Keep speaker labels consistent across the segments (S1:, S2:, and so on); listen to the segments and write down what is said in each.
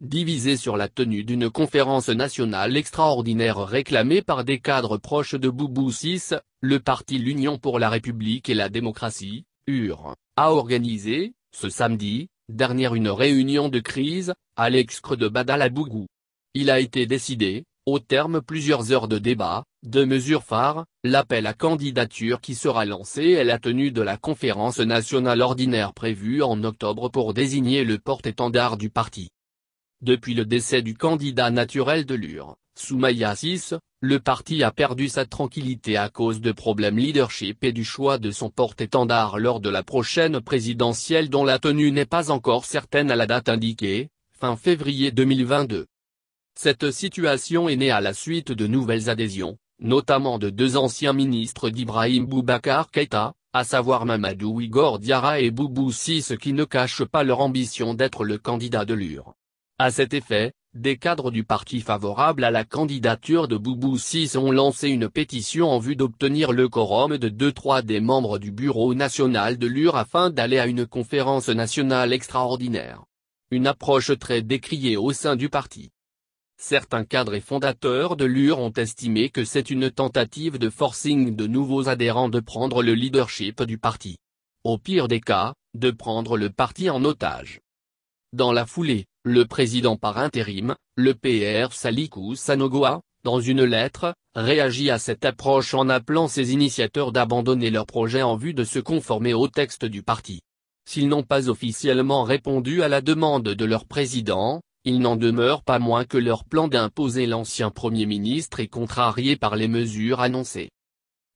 S1: divisé sur la tenue d'une conférence nationale extraordinaire réclamée par des cadres proches de Boubou 6, le parti L'Union pour la République et la démocratie, UR, a organisé, ce samedi, dernière une réunion de crise, à l'excre de Badalabougou. Il a été décidé, au terme plusieurs heures de débat, de mesures phares, l'appel à candidature qui sera lancé et la tenue de la conférence nationale ordinaire prévue en octobre pour désigner le porte-étendard du parti. Depuis le décès du candidat naturel de l'UR, Soumaïa 6, le parti a perdu sa tranquillité à cause de problèmes leadership et du choix de son porte-étendard lors de la prochaine présidentielle dont la tenue n'est pas encore certaine à la date indiquée, fin février 2022. Cette situation est née à la suite de nouvelles adhésions, notamment de deux anciens ministres d'Ibrahim Boubacar Keïta, à savoir Mamadou Igor Diara et Boubou 6 qui ne cachent pas leur ambition d'être le candidat de l'UR. À cet effet, des cadres du parti favorable à la candidature de Boubou 6 ont lancé une pétition en vue d'obtenir le quorum de 2-3 des membres du bureau national de l'UR afin d'aller à une conférence nationale extraordinaire. Une approche très décriée au sein du parti. Certains cadres et fondateurs de l'UR ont estimé que c'est une tentative de forcing de nouveaux adhérents de prendre le leadership du parti. Au pire des cas, de prendre le parti en otage. Dans la foulée, le président par intérim, le PR Salikou Sanogoa, dans une lettre, réagit à cette approche en appelant ses initiateurs d'abandonner leur projet en vue de se conformer au texte du parti. S'ils n'ont pas officiellement répondu à la demande de leur président, il n'en demeure pas moins que leur plan d'imposer l'ancien Premier ministre est contrarié par les mesures annoncées.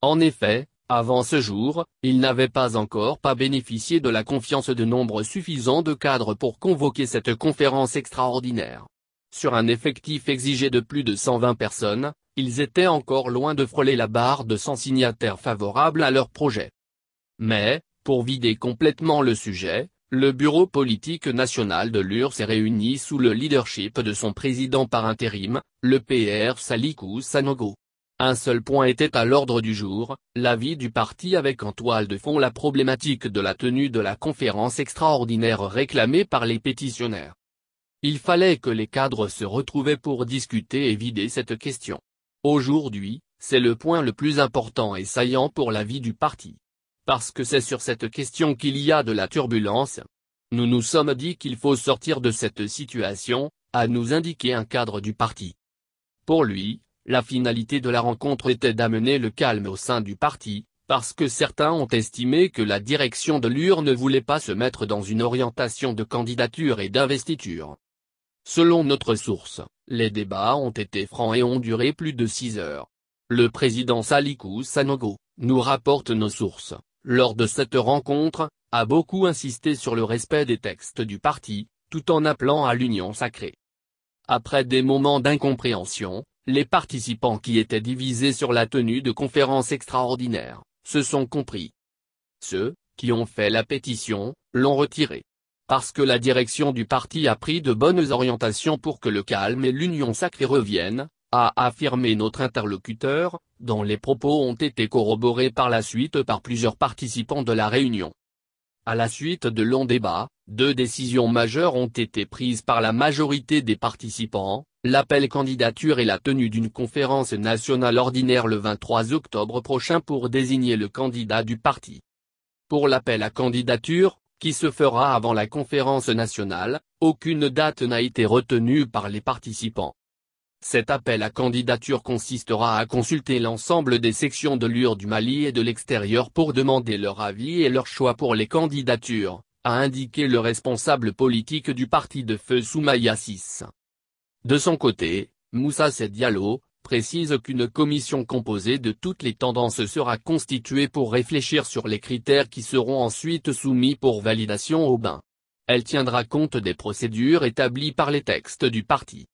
S1: En effet, avant ce jour, ils n'avaient pas encore pas bénéficié de la confiance de nombre suffisant de cadres pour convoquer cette conférence extraordinaire. Sur un effectif exigé de plus de 120 personnes, ils étaient encore loin de frôler la barre de 100 signataires favorables à leur projet. Mais, pour vider complètement le sujet, le Bureau politique national de l'URSS est réuni sous le leadership de son président par intérim, le PR Salikou Sanogo. Un seul point était à l'ordre du jour, l'avis du parti avec en toile de fond la problématique de la tenue de la conférence extraordinaire réclamée par les pétitionnaires. Il fallait que les cadres se retrouvaient pour discuter et vider cette question. Aujourd'hui, c'est le point le plus important et saillant pour l'avis du parti. Parce que c'est sur cette question qu'il y a de la turbulence. Nous nous sommes dit qu'il faut sortir de cette situation, à nous indiquer un cadre du parti. Pour lui, la finalité de la rencontre était d'amener le calme au sein du parti, parce que certains ont estimé que la direction de l'UR ne voulait pas se mettre dans une orientation de candidature et d'investiture. Selon notre source, les débats ont été francs et ont duré plus de six heures. Le président Salikou Sanogo, nous rapporte nos sources, lors de cette rencontre, a beaucoup insisté sur le respect des textes du parti, tout en appelant à l'union sacrée. Après des moments d'incompréhension, les participants qui étaient divisés sur la tenue de conférences extraordinaires, se sont compris. Ceux, qui ont fait la pétition, l'ont retirée. Parce que la direction du parti a pris de bonnes orientations pour que le calme et l'union sacrée reviennent, a affirmé notre interlocuteur, dont les propos ont été corroborés par la suite par plusieurs participants de la réunion. À la suite de longs débats, deux décisions majeures ont été prises par la majorité des participants, l'appel candidature et la tenue d'une conférence nationale ordinaire le 23 octobre prochain pour désigner le candidat du parti. Pour l'appel à candidature, qui se fera avant la conférence nationale, aucune date n'a été retenue par les participants. Cet appel à candidature consistera à consulter l'ensemble des sections de l'UR du Mali et de l'extérieur pour demander leur avis et leur choix pour les candidatures, a indiqué le responsable politique du parti de feu Soumaïa de son côté, Moussa Diallo, précise qu'une commission composée de toutes les tendances sera constituée pour réfléchir sur les critères qui seront ensuite soumis pour validation au bain. Elle tiendra compte des procédures établies par les textes du parti.